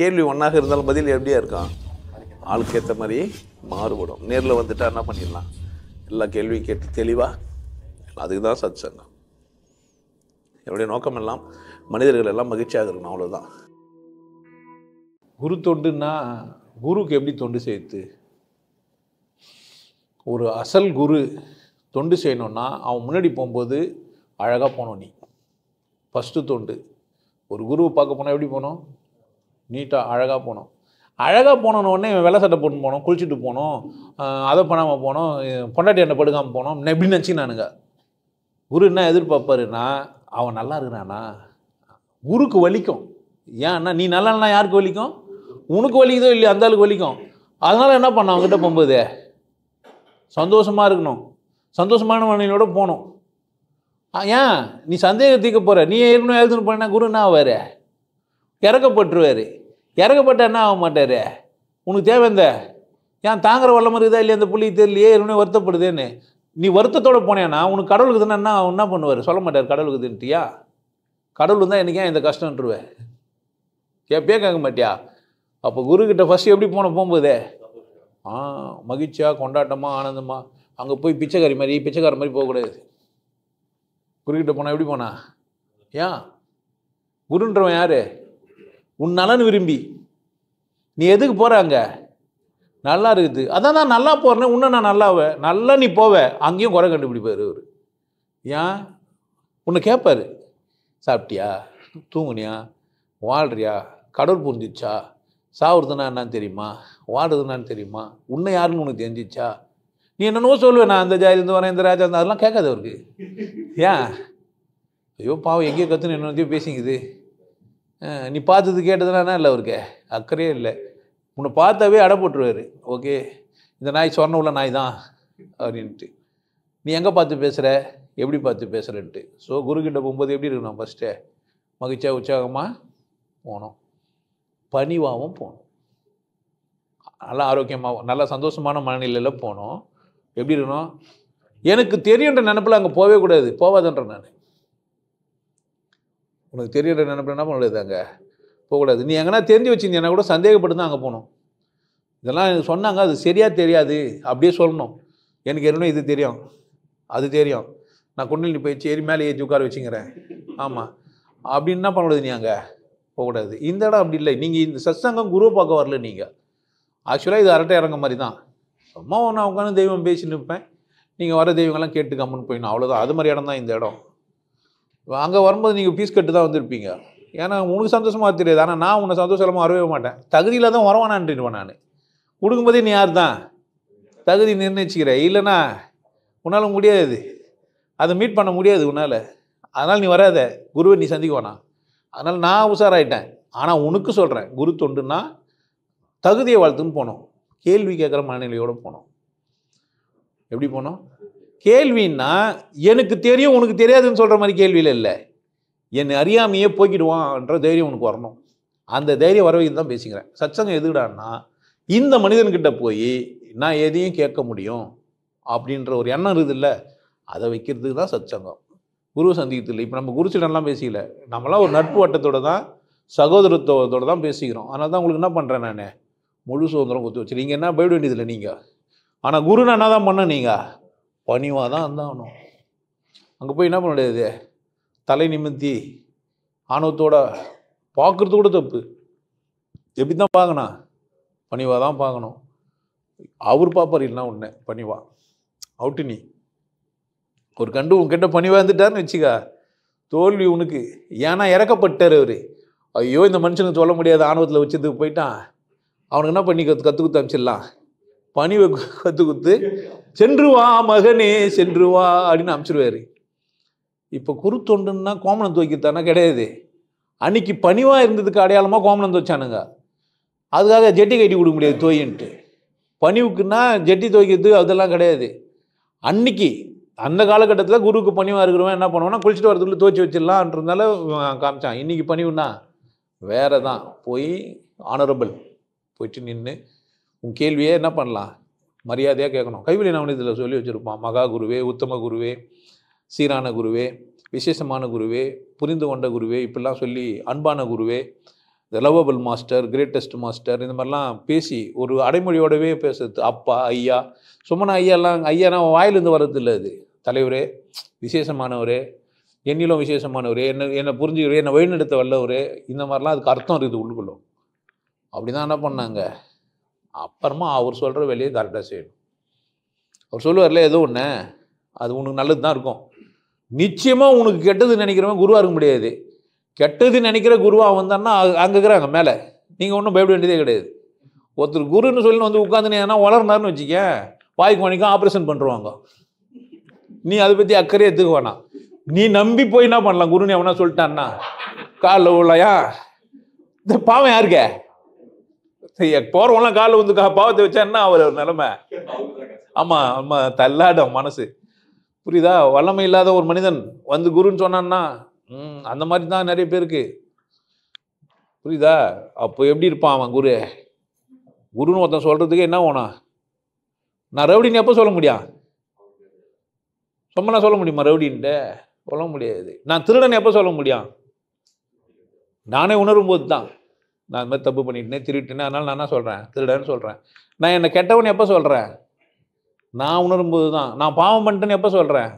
கேள்வி ஒன்றாக இருந்தாலும் பதில் எப்படியா இருக்கும் ஆளுக்கு ஏற்ற மாதிரி மாறுபடும் நேரில் வந்துட்டால் என்ன பண்ணிடலாம் எல்லா கேள்வியும் கேட்டு தெளிவாக அதுக்கு தான் சத் சங்கம் என்னுடைய நோக்கம் எல்லாம் மனிதர்கள் எல்லாம் மகிழ்ச்சியாக இருக்கணும் அவ்வளோதான் குரு தொண்டுன்னா குருக்கு எப்படி தொண்டு சேர்த்து ஒரு அசல் குரு தொண்டு செய்யணுன்னா அவன் முன்னாடி போகும்போது அழகாக போனோம் நீ ஃபஸ்ட்டு தொண்டு ஒரு குருவை பார்க்க போனால் எப்படி போனோம் நீட்டாக அழகாக போனோம் அழகாக இவன் வெள்ள சட்டை போட்டு போனோம் குளிச்சுட்டு போனோம் அதை பண்ணாமல் போனோம் பொண்டாட்டி என்ன படுக்காமல் போனோம் எப்படி நினச்சி நானுங்க குரு என்ன எதிர்பார்ப்பாருன்னா அவன் நல்லா இருக்கிறானா குருக்கு வலிக்கும் ஏன்னா நீ நல்லா இல்லைனா யாருக்கு வலிக்கும் உனக்கு வலிக்குதோ இல்லையா அந்த ஆளுக்கு வலிக்கும் அதனால் என்ன பண்ண அவங்ககிட்ட போகும்போது சந்தோஷமாக இருக்கணும் சந்தோஷமான மனைவியோடு போகணும் ஏன் நீ சந்தேகம் தீர்க்க போகிற நீ ஏற்கனவே எழுதுன்னு போனால் குரு என்ன ஆவார் இறக்கப்பட்டுருவார் இறக்கப்பட்ட என்ன ஆக மாட்டார் உனக்கு தேவை இந்த ஏன் தாங்குற வல்லம் இதாக இல்லையா அந்த புள்ளி தெரியலையே இன்னும் வருத்தப்படுதேன்னு நீ வருத்தத்தோடு போனேன்னா உனக்கு கடவுளுக்கு தானே என்ன என்ன பண்ணுவார் சொல்ல மாட்டார் கடவுளுக்கு தின்ட்டியா கடவுள் தான் என்றைக்கே இந்த கஷ்டன்ட்டுருவேன் எப்பயே கேட்க மாட்டியா அப்போ குருக்கிட்ட ஃபஸ்ட்டு எப்படி போன போகும்போதே ஆ மகிழ்ச்சியாக கொண்டாட்டமாக ஆனந்தமாக அங்கே போய் பிச்சைக்காரி மாதிரி பிச்சைக்கார மாதிரி போகக்கூடாது குருக்கிட்ட போனால் எப்படி போனா ஏன் குருன்றவன் யார் உன் நலன் விரும்பி நீ எதுக்கு போகிற அங்கே நல்லா இருக்குது அதான் நான் நல்லா போகிறேன் இன்னும் நான் நல்லாவேன் நல்லா நீ போவ அங்கேயும் குறை கண்டுபிடிப்பார் அவர் ஏன் உன்னை கேட்பார் சாப்பிட்டியா தூங்குனியா வாழ்றியா கடவுள் புரிஞ்சிச்சா சாவுறதுனா என்னன்னு தெரியுமா வாழ்றதுனான் தெரியுமா உன்னை யாருன்னு உனக்கு தெரிஞ்சிச்சா நீ என்னென்னவோ சொல்லுவேன் நான் அந்த ஜாயிலேருந்து வரேன் இந்த ராஜா இருந்தால் அதெல்லாம் கேட்காது அவருக்கு ஏன் ஐயோ பாவம் எங்கேயோ கற்றுன்னு என்னென்னத்தையும் பேசிங்குது நீ பார்த்தது கேட்டதுலாம் இல்லை அவருக்கு அக்கறையே இல்லை உன்னை பார்த்தாவே அடை போட்டுருவார் ஓகே இந்த நாய் சொன்ன உள்ள நாய் தான் அப்படின்ட்டு நீ எங்கே பார்த்து பேசுகிற எப்படி பார்த்து பேசுகிறன்ட்டு ஸோ குருக்கிட்ட போகும்போது எப்படி இருக்கணும் ஃபஸ்ட்டு மகிழ்ச்சியாக உற்சாகமாக போனோம் பணிவாகவும் போகணும் நல்லா ஆரோக்கியமாக நல்லா சந்தோஷமான மனநிலையில் போனோம் எப்படி இருக்கணும் எனக்கு தெரியுன்ற நினப்பில் அங்கே போகவே கூடாது போவாதன்ற நான் உனக்கு தெரியற நினைப்பேன் என்ன பண்ண அங்கே போகக்கூடாது நீ எங்கன்னா தெரிஞ்சு வச்சுருந்தீங்கன்னா கூட சந்தேகப்பட்டு தான் அங்கே போகணும் இதெல்லாம் எனக்கு சொன்னாங்க அது சரியாக தெரியாது அப்படியே சொல்லணும் எனக்கு என்ன இது தெரியும் அது தெரியும் நான் நீ போயிடுச்சு ஏறி மேலே ஏற்றி உட்கார வச்சுங்கிறேன் ஆமாம் அப்படின்னு என்ன பண்ணக்கூடாது நீ அங்கே போகக்கூடாது இந்த இடம் அப்படி இல்லை நீங்கள் இந்த சத்சங்கம் குரு பார்க்க வரல நீங்கள் ஆக்சுவலாக இது அரட்டை இறங்க மாதிரி தான் சும்மா நான் உட்காந்து தெய்வம் பேசி நிற்பேன் நீங்கள் வர தெய்வங்கள்லாம் கேட்டு கம்முன்னு போயிடணும் அவ்வளோதான் அது மாதிரி இடம் தான் இந்த இடம் அங்கே வரும்போது நீங்கள் ஃபீஸ் கட்டு தான் வந்திருப்பீங்க ஏன்னா உனக்கு சந்தோஷமாக தெரியாது ஆனால் நான் உன்னை சந்தோஷமாக வரவே மாட்டேன் தகுதியில் தான் வரவானான்றிடுவேன் நான் கொடுக்கும்போதே நீ யார் தான் தகுதி நிர்ணயிச்சுக்கிற இல்லைனா உன்னால் முடியாது அதை மீட் பண்ண முடியாது உன்னால் அதனால் நீ வராத குருவை நீ சந்திக்க வேணாம் அதனால் நான் உஷாராயிட்டேன் ஆனால் உனக்கு சொல்கிறேன் குரு தொண்டுன்னா தகுதியை வாழ்த்துன்னு போனோம் கேள்வி கேட்குற மனநிலையோடு போனோம் எப்படி போனோம் கேள்வின்னா எனக்கு தெரியும் உனக்கு தெரியாதுன்னு சொல்கிற மாதிரி கேள்வியில் இல்லை என்னை அறியாமையே போய்கிடுவான்ற தைரியம் உனக்கு வரணும் அந்த தைரியம் வர வைக்கிறது தான் பேசிக்கிறேன் சச்சங்கம் எதுக்குடான்னா இந்த மனிதன்கிட்ட போய் நான் எதையும் கேட்க முடியும் அப்படின்ற ஒரு எண்ணம் இருக்குது இல்லை அதை வைக்கிறதுக்கு தான் சச்சங்கம் குரு சந்திக்கத்தில் இப்போ நம்ம குருச்சிடம்லாம் பேசிக்கல நம்மளாம் ஒரு நட்பு வட்டத்தோடு தான் சகோதரத்துவத்தோடு தான் பேசிக்கிறோம் அதனால் தான் உங்களுக்கு என்ன பண்ணுறேன் நான் முழு சுதந்திரம் கொடுத்து வச்சு நீங்கள் என்ன போயிட வேண்டியதில்லை நீங்கள் ஆனால் குருன்னு என்ன தான் பண்ண நீங்கள் பணிவாக தான் இருந்தாகணும் அங்கே போய் என்ன பண்ண முடியாது தலை நிமித்தி ஆணவத்தோட பார்க்குறது கூட தப்பு எப்படி தான் பார்க்கணும் பணிவாக தான் பார்க்கணும் அவர் பார்ப்பார் இல்லைனா உடனே பணிவா அவுட்டு நீ ஒரு கண்டு உங்ககிட்ட பணிவாக இருந்துட்டாருன்னு வச்சுக்கா தோல்வி உனக்கு ஏன்னா இறக்கப்பட்டார் அவர் ஐயோ இந்த மனுஷனுக்கு சொல்ல முடியாது ஆணவத்தில் வச்சதுக்கு போயிட்டான் அவனுக்கு என்ன பண்ணி கற்று கொடுத்து அனுப்பிச்சிடலாம் பணிவை கற்றுக் கொடுத்து சென்று வா மகனே சென்று வா அப்படின்னு அனுப்பிச்சிருவாரு இப்போ தொண்டுன்னா கோமணம் துவைக்கத்தானா கிடையாது அன்னைக்கு பணிவாக இருந்ததுக்கு அடையாளமாக கோமணம் துவைச்சானுங்க அதுக்காக ஜெட்டி கட்டி கொடுக்க முடியாது துவையின்ட்டு பணிவுக்குன்னா ஜெட்டி துவைக்கிறது அதெல்லாம் கிடையாது அன்னைக்கு அந்த காலகட்டத்தில் குருவுக்கு பணிவாக இருக்கிறவன் என்ன பண்ணுவோம்னா குளிச்சுட்டு வரதுக்குள்ளே துவச்சி வச்சிடலான்றதுனால காமிச்சான் இன்றைக்கி பணிவுனா வேறு தான் போய் ஆனரபிள் போயிட்டு நின்று உன் கேள்வியே என்ன பண்ணலாம் மரியாதையாக கேட்கணும் கைவினை நவனியத்தில் சொல்லி வச்சுருப்பான் மகா குருவே உத்தம குருவே சீரான குருவே விசேஷமான குருவே புரிந்து கொண்ட குருவே இப்படிலாம் சொல்லி அன்பான குருவே the lovable master greatest master இந்த மாதிரிலாம் பேசி ஒரு அடைமொழியோடவே பேசுறது அப்பா ஐயா சும்மனா ஐயாலாம் ஐயானா வாயிலிருந்து வர்றது இல்லை அது தலைவரே விசேஷமானவரே என்னிலும் விசேஷமானவரே என்ன என்னை புரிஞ்சுக்கிறே என்னை வழிநடத்த வல்லவரே இந்த மாதிரிலாம் அதுக்கு அர்த்தம் இருக்குது உள்ளுக்குள்ளும் அப்படி தான் என்ன பண்ணாங்க அப்புறமா அவர் சொல்கிற வேலையை கரெக்டாக செய்யணும் அவர் சொல்லுவார்ல ஏதோ ஒன்று அது உனக்கு நல்லது தான் இருக்கும் நிச்சயமாக உனக்கு கெட்டது நினைக்கிறவன் குருவாக இருக்க முடியாது கெட்டது நினைக்கிற குருவாக வந்தான்னா அங்கே இருக்கிறாங்க மேலே நீங்கள் ஒன்றும் பயப்பட வேண்டியதே கிடையாது ஒருத்தர் குருன்னு சொல்லி வந்து உட்காந்து ஏன்னா வளர்னார்னு வச்சுக்க வாய்க்கு மணிக்கும் ஆப்ரேஷன் பண்ணுருவாங்க நீ அதை பற்றி அக்கறையே எடுத்துக்க வேணாம் நீ நம்பி போய் என்ன பண்ணலாம் குருன்னு எவனா சொல்லிட்டான்னா காலில் உள்ளயா இந்த பாவம் யாருக்கே போகிறவங்களாம் கால வந்து பாவத்தை வச்சா என்ன அவர் நிலைமை ஆமாம் நம்ம தள்ளாடும் மனசு புரியுதா வல்லமை இல்லாத ஒரு மனிதன் வந்து குருன்னு சொன்னான்னா ம் அந்த மாதிரி தான் நிறைய பேருக்கு புரியுதா அப்போ எப்படி இருப்பான் அவன் குரு குருன்னு ஒருத்தன் சொல்கிறதுக்கு என்ன ஓனா நான் ரவுடின்னு எப்போ சொல்ல முடியும் சொன்னா சொல்ல முடியுமா ரவுடின்ட்டு சொல்ல முடியாது நான் திருடன் எப்போ சொல்ல முடியும் நானே உணரும் போது தான் நான் அந்த மாதிரி தப்பு பண்ணிட்டேன் திருட்டினேன் அதனால் நான் என்ன சொல்கிறேன் திருடன்னு சொல்கிறேன் நான் என்னை கெட்டவன் எப்போ சொல்கிறேன் நான் உணரும்போது தான் நான் பாவம் பண்ணிட்டேன்னு எப்போ சொல்கிறேன்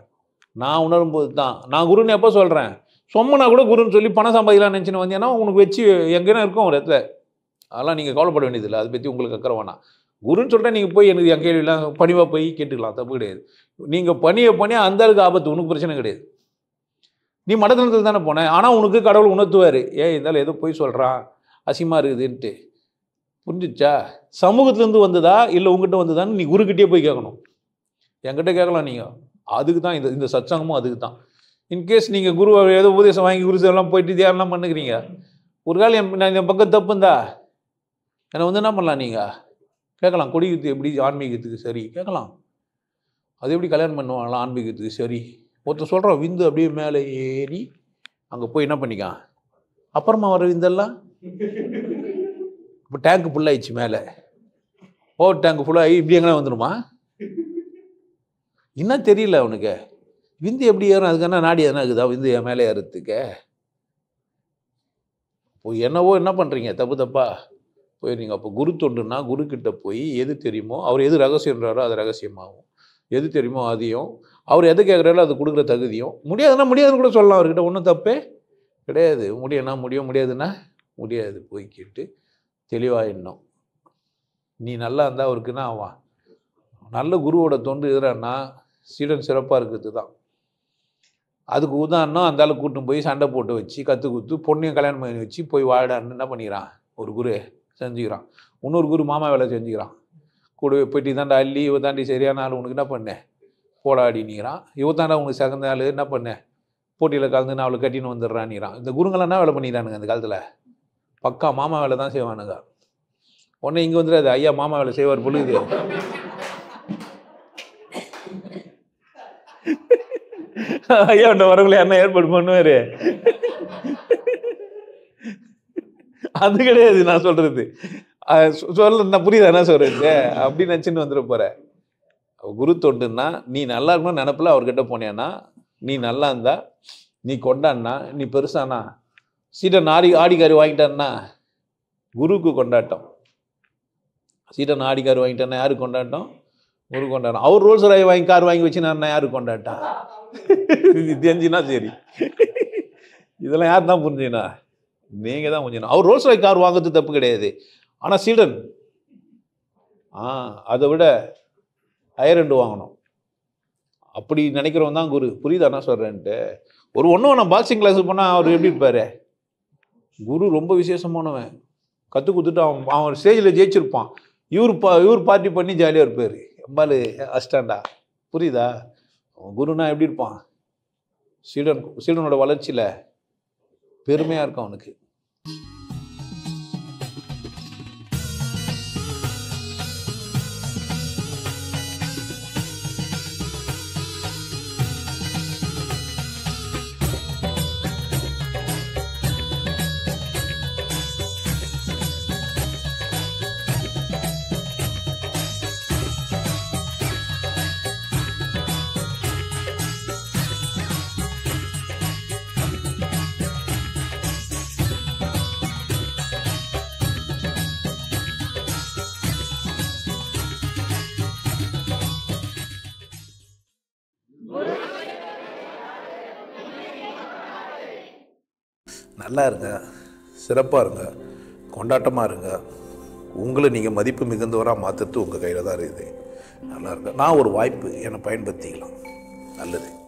நான் உணரும்போது தான் நான் குருன்னு எப்போ சொல்கிறேன் சொம்மனா கூட குருன்னு சொல்லி பணம் சம்பாதிக்கலாம் நினச்சின்னு வந்தீங்கன்னா உனக்கு வச்சு எங்கேனா இருக்கும் ஒரு இடத்துல அதெல்லாம் நீங்கள் கவலைப்பட வேண்டியதில்லை அதை பற்றி உங்களுக்கு அக்கறை வேணாம் குருன்னு சொல்லிட்டேன் நீங்கள் போய் எனக்கு என் கேள்வியெல்லாம் பணிவாக போய் கேட்டுக்கலாம் தப்பு கிடையாது நீங்கள் பணியை பண்ணி அந்த அளவுக்கு ஆபத்து உனக்கு பிரச்சனை கிடையாது நீ மடத்தனத்தில் தானே போனேன் ஆனால் உனக்கு கடவுள் உணர்த்துவார் ஏன் இருந்தாலும் ஏதோ போய் சொல்கிறான் அசிமா இருக்குதுன்ட்டு புரிஞ்சிச்சா சமூகத்துலேருந்து வந்ததா இல்லை உங்ககிட்ட வந்ததான்னு நீ குருக்கிட்டே போய் கேட்கணும் என்கிட்ட கேட்கலாம் நீங்கள் அதுக்கு தான் இந்த இந்த சத்சங்கமும் அதுக்கு தான் இன்கேஸ் நீங்கள் குரு ஏதோ உபதேசம் வாங்கி குரு எல்லாம் போயிட்டு தியானம்லாம் பண்ணுக்கிறீங்க ஒரு காலம் என் நான் என் பக்கம் தப்புந்தா என்னை வந்து என்ன பண்ணலாம் நீங்கள் கேட்கலாம் குடிக்கிறது எப்படி ஆன்மீகத்துக்கு சரி கேட்கலாம் அது எப்படி கல்யாணம் பண்ணுவாங்களா ஆன்மீகத்துக்கு சரி ஒருத்தர் சொல்கிறோம் விந்து அப்படியே மேலே ஏறி அங்கே போய் என்ன பண்ணிக்கான் அப்புறமா வர விந்தெல்லாம் இப்போ டேங்க் ஃபுல்லாகிடுச்சு மேலே ஓ டேங்க் ஃபுல்லாகி இப்படி எங்கேனா வந்துடுமா என்ன தெரியல அவனுக்கு விந்து எப்படி ஏறும் அதுக்கான நாடி எதனா இருக்குதா விந்து என் மேலே ஏறத்துக்க இப்போ என்னவோ என்ன பண்ணுறீங்க தப்பு தப்பா நீங்கள் அப்போ குரு தொண்டுனா குருக்கிட்ட போய் எது தெரியுமோ அவர் எது ரகசியன்றாரோ அது ரகசியமாகும் எது தெரியுமோ அதையும் அவர் எது கேட்குறாரோ அது கொடுக்குற தகுதியும் முடியாதுன்னா முடியாதுன்னு கூட சொல்லலாம் அவர்கிட்ட ஒன்றும் தப்பே கிடையாது முடியும்னா முடியும் முடியாதுன்னா முடியாது போய் கேட்டு தெளிவாக எண்ணும் நீ நல்லா இருந்தால் அவருக்குன்னா ஆவான் நல்ல குருவோட தொண்டு எதிரானா சீடன் சிறப்பாக இருக்கிறது தான் அதுக்கு உதாரணம் அந்த ஆள் கூட்டும் போய் சண்டை போட்டு வச்சு கற்று கொடுத்து பொண்ணையும் கல்யாணம் பண்ணி வச்சு போய் வாழான்னு என்ன பண்ணிக்கிறான் ஒரு குரு செஞ்சுக்கிறான் இன்னொரு குரு மாமா வேலை செஞ்சுக்கிறான் கூடவே போய்ட்டு தாண்டா அள்ளி இவ தாண்டி சரியான ஆள் உனக்கு என்ன பண்ணேன் போடாடினிக்கிறான் இவத்தாண்டா இவ தாண்டா உனக்கு சகந்த ஆள் என்ன பண்ணேன் போட்டியில் கலந்து நான் அவளை கட்டின்னு வந்துடுறான்னிறான் இந்த குருங்களை என்ன வேலை பண்ணிடுறானுங்க அந்த காலத்தில் பக்கா மாமா வேலை தான் செய்வானுங்க உடனே இங்கே வந்துடாது ஐயா மாமா வேலை செய்வார் பொழுது ஐயா உண்ட வரவங்கள என்ன ஏற்பாடு பண்ணுவார் அது கிடையாது நான் சொல்கிறது சொல்ல நான் புரியுது என்ன சொல்கிறது அப்படி நினச்சின்னு வந்துட போற குரு தொண்டுன்னா நீ நல்லா இருக்கணும்னு நினப்பில் அவர்கிட்ட போனேன்னா நீ நல்லா இருந்தா நீ கொண்டான்னா நீ பெருசானா சீட்டன் ஆடி ஆடிக்காரி வாங்கிட்டான்னா குருவுக்கு கொண்டாட்டம் சீட்டன் ஆடிக்காரி வாங்கிட்டேன்னா யாருக்கு கொண்டாட்டம் குரு கொண்டாட்டம் அவர் ரோல்ஸ் ராய் வாங்கி கார் வாங்கி வச்சுனாருன்னா யாருக்கு கொண்டாட்டம் இது தெரிஞ்சுனா சரி இதெல்லாம் யார் தான் புரிஞ்சுனா நீங்கள் தான் புரிஞ்சுனா அவர் ரோல்ஸ் ராய் கார் வாங்குறது தப்பு கிடையாது ஆனால் சீடன் ஆ அதை விட ஐரண்டு வாங்கணும் அப்படி நினைக்கிறவன் தான் குரு புரியுதா என்ன சொல்கிறேன்ட்டு ஒரு ஒன்றும் நான் பாக்ஸிங் கிளாஸுக்கு போனால் அவர் எப்படி இருப்பார் குரு ரொம்ப விசேஷமானவன் கற்றுக் கொடுத்துட்டு அவன் அவன் ஸ்டேஜில் ஜெயிச்சிருப்பான் இவர் பா இவர் பார்ட்டி பண்ணி ஜாலியாக இருப்பார் எம்பாலு அஸ்டாண்டா புரியுதா குருனா எப்படி இருப்பான் சீடன் சீடனோட வளர்ச்சியில் பெருமையாக இருக்கும் அவனுக்கு நல்லா இருங்க சிறப்பாக இருங்க கொண்டாட்டமாக இருங்க உங்களை நீங்கள் மதிப்பு மிகுந்தவராக மாற்றுறது உங்கள் கையில் தான் இருக்குது நல்லா இருங்க நான் ஒரு வாய்ப்பு என்னை பயன்படுத்திக்கலாம் நல்லது